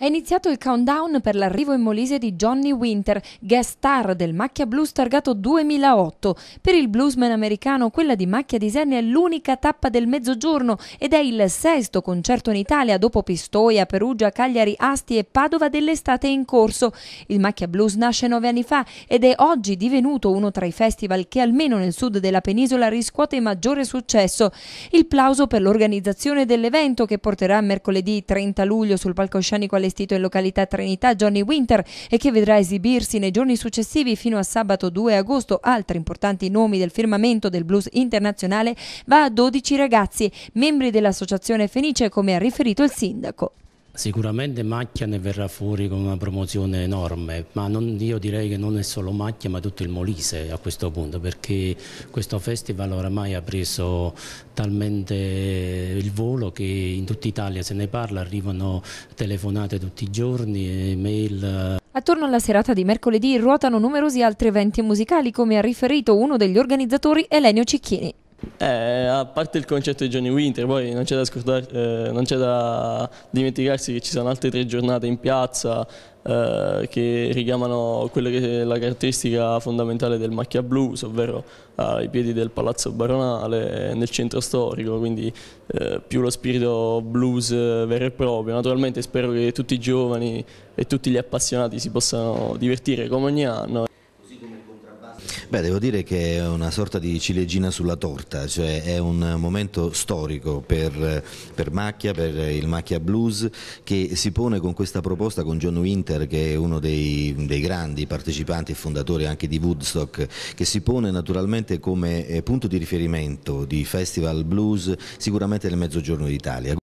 È iniziato il countdown per l'arrivo in Molise di Johnny Winter, guest star del Macchia Blues targato 2008. Per il bluesman americano quella di Macchia di è l'unica tappa del mezzogiorno ed è il sesto concerto in Italia dopo Pistoia, Perugia, Cagliari, Asti e Padova dell'estate in corso. Il Macchia Blues nasce nove anni fa ed è oggi divenuto uno tra i festival che almeno nel sud della penisola riscuote maggiore successo. Il plauso per l'organizzazione dell'evento che porterà mercoledì 30 luglio sul palcoscenico alle allestito in località Trinità Johnny Winter e che vedrà esibirsi nei giorni successivi fino a sabato 2 agosto altri importanti nomi del firmamento del blues internazionale, va a 12 ragazzi, membri dell'associazione Fenice come ha riferito il sindaco. Sicuramente Macchia ne verrà fuori con una promozione enorme, ma non, io direi che non è solo Macchia ma tutto il Molise a questo punto, perché questo festival oramai ha preso talmente il volo che in tutta Italia se ne parla, arrivano telefonate tutti i giorni, mail. Attorno alla serata di mercoledì ruotano numerosi altri eventi musicali, come ha riferito uno degli organizzatori Elenio Cicchini. Eh, a parte il concetto di Johnny Winter, poi non c'è da, eh, non c'è da dimenticarsi che ci sono altre tre giornate in piazza eh, che richiamano quella che è la caratteristica fondamentale del Macchia Blues, ovvero ai piedi del Palazzo Baronale nel centro storico, quindi eh, più lo spirito blues vero e proprio. Naturalmente spero che tutti i giovani e tutti gli appassionati si possano divertire come ogni anno. Beh, devo dire che è una sorta di ciliegina sulla torta, cioè è un momento storico per, per Macchia, per il Macchia Blues, che si pone con questa proposta con John Winter, che è uno dei, dei grandi partecipanti e fondatori anche di Woodstock, che si pone naturalmente come eh, punto di riferimento di festival blues sicuramente nel mezzogiorno d'Italia.